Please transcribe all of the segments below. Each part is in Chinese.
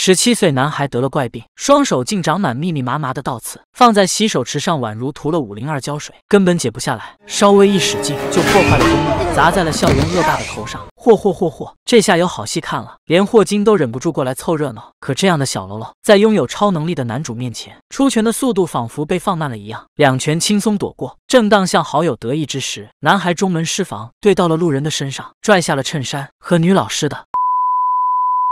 十七岁男孩得了怪病，双手竟长满密密麻麻的倒刺，放在洗手池上宛如涂了五零二胶水，根本解不下来。稍微一使劲，就破坏了电路，砸在了校园恶霸的头上。嚯嚯嚯嚯！这下有好戏看了，连霍金都忍不住过来凑热闹。可这样的小喽啰，在拥有超能力的男主面前，出拳的速度仿佛被放慢了一样，两拳轻松躲过。正当向好友得意之时，男孩中门失防，对到了路人的身上，拽下了衬衫和女老师的。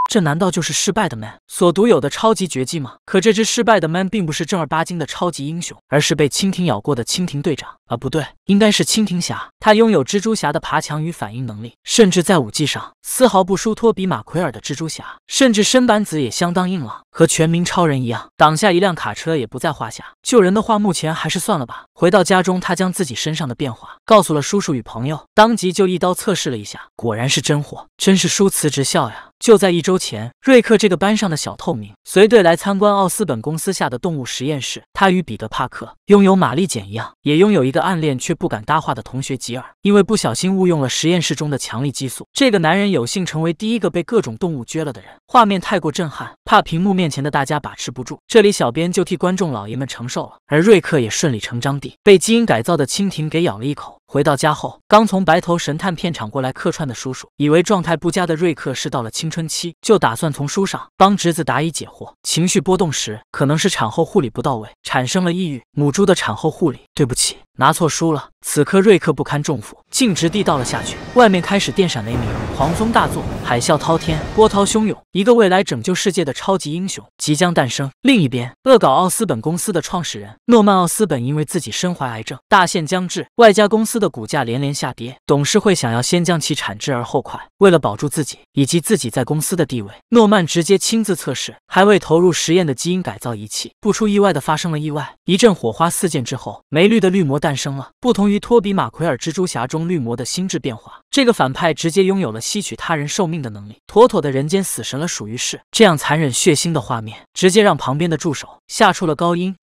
这难道就是失败的 man 所独有的超级绝技吗？可这只失败的 man 并不是正儿八经的超级英雄，而是被蜻蜓咬过的蜻蜓队长啊，不对，应该是蜻蜓侠。他拥有蜘蛛侠的爬墙与反应能力，甚至在武技上丝毫不输托比马奎尔的蜘蛛侠，甚至身板子也相当硬朗，和全民超人一样，挡下一辆卡车也不在话下。救人的话，目前还是算了吧。回到家中，他将自己身上的变化告诉了叔叔与朋友，当即就一刀测试了一下，果然是真货，真是殊辞直笑呀。就在一周。前瑞克这个班上的小透明随队来参观奥斯本公司下的动物实验室。他与彼得·帕克拥有玛丽简一样，也拥有一个暗恋却不敢搭话的同学吉尔。因为不小心误用了实验室中的强力激素，这个男人有幸成为第一个被各种动物撅了的人。画面太过震撼，怕屏幕面前的大家把持不住，这里小编就替观众老爷们承受了。而瑞克也顺理成章地被基因改造的蜻蜓给咬了一口。回到家后，刚从《白头神探》片场过来客串的叔叔，以为状态不佳的瑞克是到了青春期，就打算从书上帮侄子答疑解惑。情绪波动时，可能是产后护理不到位，产生了抑郁。母猪的产后护理，对不起。拿错书了，此刻瑞克不堪重负，径直地倒了下去。外面开始电闪雷鸣，狂风大作，海啸滔天，波涛汹涌。一个未来拯救世界的超级英雄即将诞生。另一边，恶搞奥斯本公司的创始人诺曼奥斯本因为自己身怀癌症，大限将至，外加公司的股价连连下跌，董事会想要先将其产之而后快。为了保住自己以及自己在公司的地位，诺曼直接亲自测试还未投入实验的基因改造仪器，不出意外的发生了意外，一阵火花四溅之后，梅绿的绿魔带。诞生了。不同于托比·马奎尔《蜘蛛侠》中绿魔的心智变化，这个反派直接拥有了吸取他人寿命的能力，妥妥的人间死神了。属于是，这样残忍血腥的画面，直接让旁边的助手吓出了高音。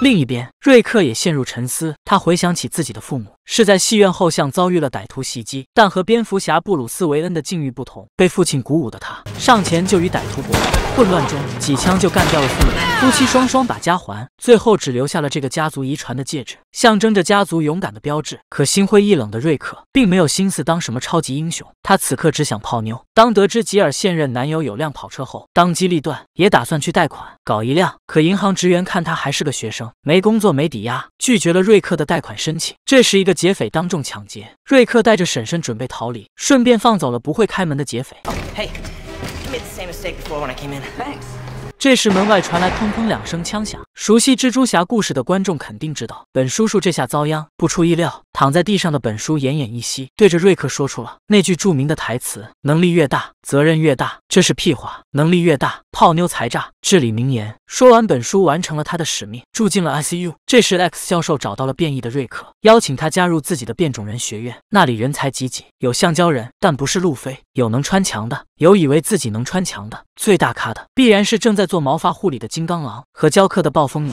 另一边，瑞克也陷入沉思。他回想起自己的父母是在戏院后巷遭遇了歹徒袭击，但和蝙蝠侠布鲁斯韦恩的境遇不同，被父亲鼓舞的他上前就与歹徒搏斗，混乱中几枪就干掉了父母，夫妻双双把家还，最后只留下了这个家族遗传的戒指，象征着家族勇敢的标志。可心灰意冷的瑞克并没有心思当什么超级英雄，他此刻只想泡妞。当得知吉尔现任男友有辆跑车后，当机立断也打算去贷款搞一辆，可银行职员看他还是个学生，没工作没抵押，拒绝了瑞克。克的贷款申请。这时，一个劫匪当众抢劫，瑞克带着婶婶准备逃离，顺便放走了不会开门的劫匪。这时，门外传来砰砰两声枪响。熟悉蜘蛛侠故事的观众肯定知道，本叔叔这下遭殃。不出意料，躺在地上的本叔奄奄一息，对着瑞克说出了那句著名的台词：“能力越大，责任越大。”这是屁话！能力越大，泡妞才炸，至理名言。说完，本叔完成了他的使命，住进了 ICU。这时，X 教授找到了变异的瑞克，邀请他加入自己的变种人学院，那里人才济济，有橡胶人，但不是路飞；有能穿墙的，有以为自己能穿墙。强的，最大咖的，必然是正在做毛发护理的金刚狼和雕刻的暴风女。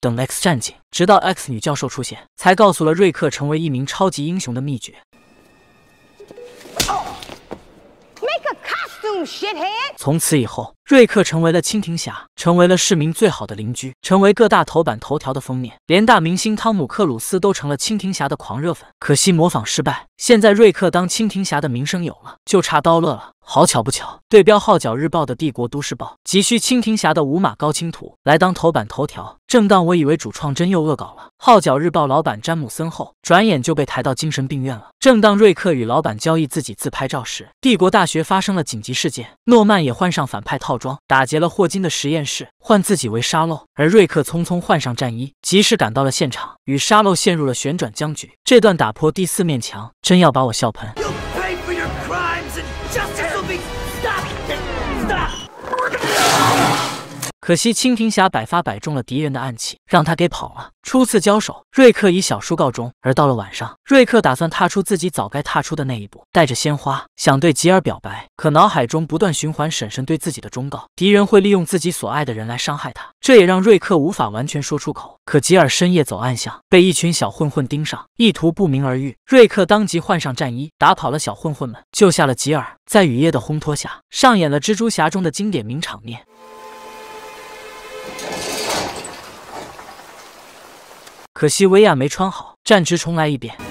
等 X 战警，直到 X 女教授出现，才告诉了瑞克成为一名超级英雄的秘诀。从此以后，瑞克成为了蜻蜓侠，成为了市民最好的邻居，成为各大头版头条的封面，连大明星汤姆·克鲁斯都成了蜻蜓侠的狂热粉。可惜模仿失败。现在瑞克当蜻蜓侠的名声有了，就差刀乐了。好巧不巧，对标《号角日报》的《帝国都市报》急需《蜻蜓侠》的五码高清图来当头版头条。正当我以为主创真又恶搞了《号角日报》老板詹姆森后，转眼就被抬到精神病院了。正当瑞克与老板交易自己自拍照时，帝国大学发生了紧急事件，诺曼也换上反派套装打劫了霍金的实验室，换自己为沙漏。而瑞克匆匆换上战衣，及时赶到了现场，与沙漏陷入了旋转僵局。这段打破第四面墙，真要把我笑喷。可惜，蜻蜓侠百发百中了敌人的暗器，让他给跑了。初次交手，瑞克以小输告终。而到了晚上，瑞克打算踏出自己早该踏出的那一步，带着鲜花想对吉尔表白，可脑海中不断循环婶婶对自己的忠告：敌人会利用自己所爱的人来伤害他。这也让瑞克无法完全说出口。可吉尔深夜走暗巷，被一群小混混盯上，意图不明而喻。瑞克当即换上战衣，打跑了小混混们，救下了吉尔。在雨夜的烘托下，上演了蜘蛛侠中的经典名场面。可惜维亚没穿好，站直重来一遍。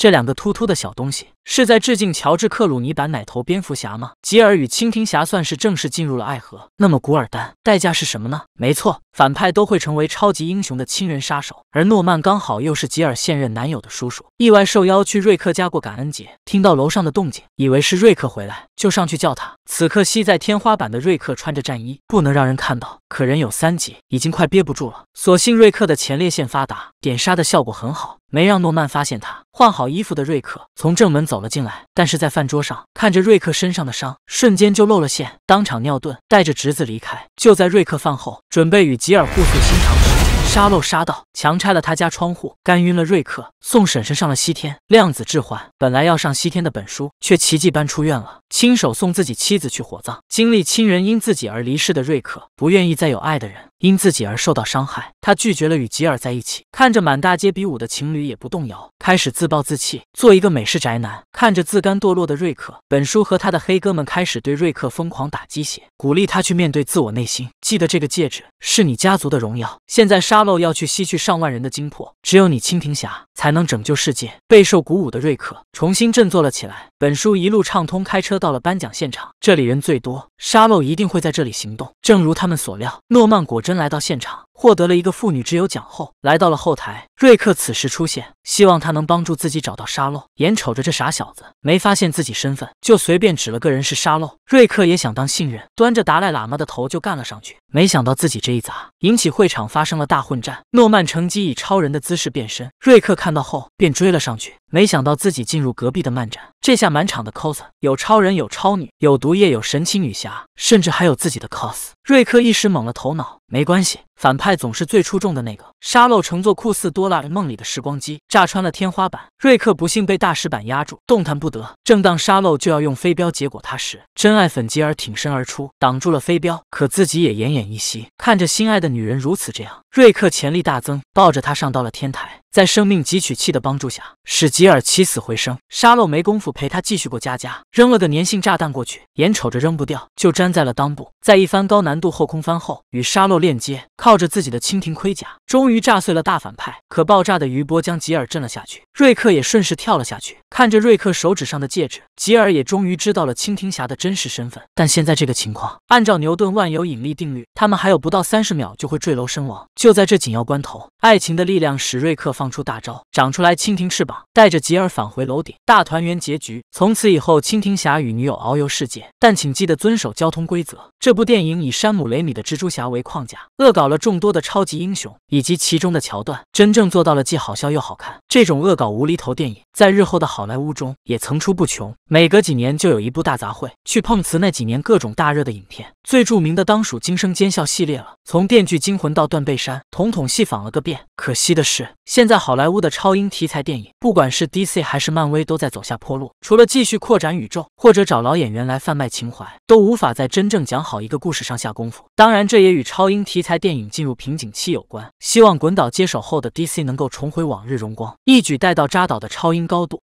这两个秃秃的小东西是在致敬乔治·克鲁尼版奶头蝙蝠侠吗？吉尔与蜻蜓侠算是正式进入了爱河。那么古尔丹代价是什么呢？没错，反派都会成为超级英雄的亲人杀手。而诺曼刚好又是吉尔现任男友的叔叔，意外受邀去瑞克家过感恩节。听到楼上的动静，以为是瑞克回来，就上去叫他。此刻吸在天花板的瑞克穿着战衣，不能让人看到。可人有三急，已经快憋不住了。所幸瑞克的前列腺发达，点杀的效果很好，没让诺曼发现。他换好衣服的瑞克从正门走了进来，但是在饭桌上看着瑞克身上的伤，瞬间就露了馅，当场尿遁，带着侄子离开。就在瑞克饭后准备与吉尔互诉心肠时，沙漏沙到，强拆了他家窗户，干晕了瑞克，送婶婶上了西天。量子置换本来要上西天的本书，却奇迹般出院了，亲手送自己妻子去火葬。经历亲人因自己而离世的瑞克，不愿意再有爱的人因自己而受到伤害，他拒绝了与吉尔在一起。看着满大街比武的情侣也不动摇，开始自暴自弃，做一个美式宅男。看着自甘堕落的瑞克，本书和他的黑哥们开始对瑞克疯狂打鸡血，鼓励他去面对自我内心。记得这个戒指是你家族的荣耀。现在杀。沙漏要去吸取上万人的精魄，只有你蜻蜓侠才能拯救世界。备受鼓舞的瑞克重新振作了起来。本书一路畅通，开车到了颁奖现场。这里人最多，沙漏一定会在这里行动。正如他们所料，诺曼果真来到现场。获得了一个妇女之友奖后，来到了后台。瑞克此时出现，希望他能帮助自己找到沙漏。眼瞅着这傻小子没发现自己身份，就随便指了个人是沙漏。瑞克也想当信任，端着达赖喇嘛的头就干了上去。没想到自己这一砸，引起会场发生了大混战。诺曼乘机以超人的姿势变身，瑞克看到后便追了上去。没想到自己进入隔壁的漫展，这下满场的 coser，有超人，有超女，有毒液，有神奇女侠，甚至还有自己的 cos。瑞克一时懵了头脑。没关系，反派总是最出众的那个。沙漏乘坐酷似哆啦 A 梦里的时光机，炸穿了天花板。瑞克不幸被大石板压住，动弹不得。正当沙漏就要用飞镖结果他时，真爱粉吉尔挺身而出，挡住了飞镖，可自己也奄奄一息。看着心爱的女人如此这样，瑞克潜力大增，抱着她上到了天台。在生命汲取器的帮助下，使吉尔起死回生。沙漏没工夫陪他继续过家家，扔了个粘性炸弹过去，眼瞅着扔不掉，就粘在了裆部。在一番高难度后空翻后，与沙漏链接，靠着自己的蜻蜓盔甲，终于炸碎了大反派。可爆炸的余波将吉尔震了下去，瑞克也顺势跳了下去。看着瑞克手指上的戒指，吉尔也终于知道了蜻蜓侠的真实身份。但现在这个情况，按照牛顿万有引力定律，他们还有不到三十秒就会坠楼身亡。就在这紧要关头。爱情的力量使瑞克放出大招，长出来蜻蜓翅膀，带着吉尔返回楼顶，大团圆结局。从此以后，蜻蜓侠与女友遨游世界，但请记得遵守交通规则。这部电影以山姆·雷米的《蜘蛛侠》为框架，恶搞了众多的超级英雄以及其中的桥段，真正做到了既好笑又好看。这种恶搞无厘头电影在日后的好莱坞中也层出不穷，每隔几年就有一部大杂烩去碰瓷那几年各种大热的影片。最著名的当属《惊声尖笑》系列了，从《电锯惊魂》到《断背山》，统统戏仿了个遍。可惜的是。现在好莱坞的超英题材电影，不管是 DC 还是漫威，都在走下坡路。除了继续扩展宇宙，或者找老演员来贩卖情怀，都无法在真正讲好一个故事上下功夫。当然，这也与超英题材电影进入瓶颈期有关。希望滚导接手后的 DC 能够重回往日荣光，一举带到扎导的超英高度。